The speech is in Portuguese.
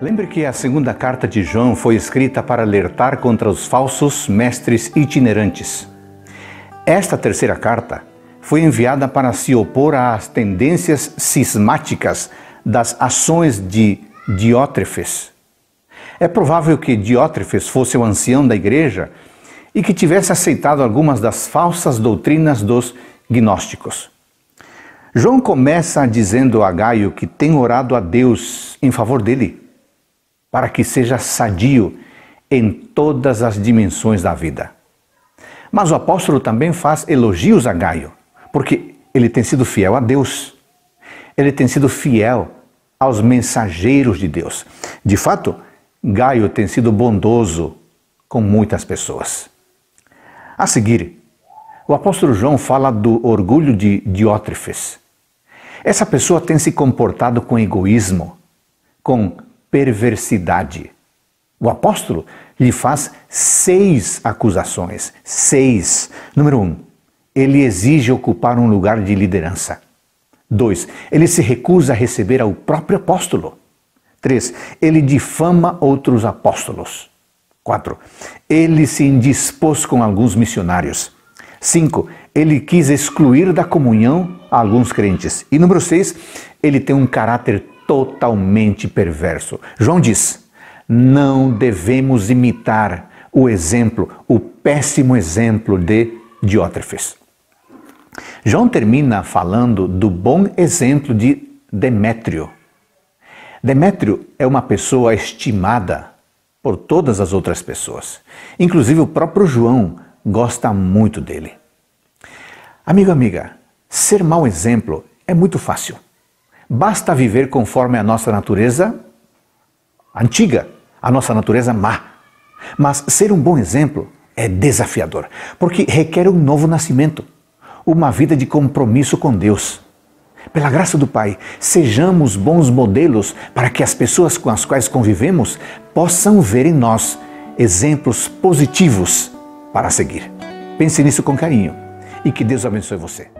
Lembre que a segunda carta de João foi escrita para alertar contra os falsos mestres itinerantes. Esta terceira carta foi enviada para se opor às tendências cismáticas das ações de Diótrefes. É provável que Diótrefes fosse o ancião da igreja e que tivesse aceitado algumas das falsas doutrinas dos gnósticos. João começa dizendo a Gaio que tem orado a Deus em favor dele para que seja sadio em todas as dimensões da vida. Mas o apóstolo também faz elogios a Gaio, porque ele tem sido fiel a Deus. Ele tem sido fiel aos mensageiros de Deus. De fato, Gaio tem sido bondoso com muitas pessoas. A seguir, o apóstolo João fala do orgulho de Diótrefes. Essa pessoa tem se comportado com egoísmo, com perversidade. O apóstolo lhe faz seis acusações. Seis. Número um, ele exige ocupar um lugar de liderança. Dois, ele se recusa a receber ao próprio apóstolo. Três, ele difama outros apóstolos. Quatro, ele se indispôs com alguns missionários. Cinco, ele quis excluir da comunhão alguns crentes. E número seis, ele tem um caráter totalmente perverso. João diz: não devemos imitar o exemplo, o péssimo exemplo de Diótrefes. João termina falando do bom exemplo de Demétrio. Demétrio é uma pessoa estimada por todas as outras pessoas. Inclusive o próprio João gosta muito dele. Amigo, amiga, ser mau exemplo é muito fácil. Basta viver conforme a nossa natureza antiga, a nossa natureza má. Mas ser um bom exemplo é desafiador, porque requer um novo nascimento, uma vida de compromisso com Deus. Pela graça do Pai, sejamos bons modelos para que as pessoas com as quais convivemos possam ver em nós exemplos positivos para seguir. Pense nisso com carinho e que Deus abençoe você.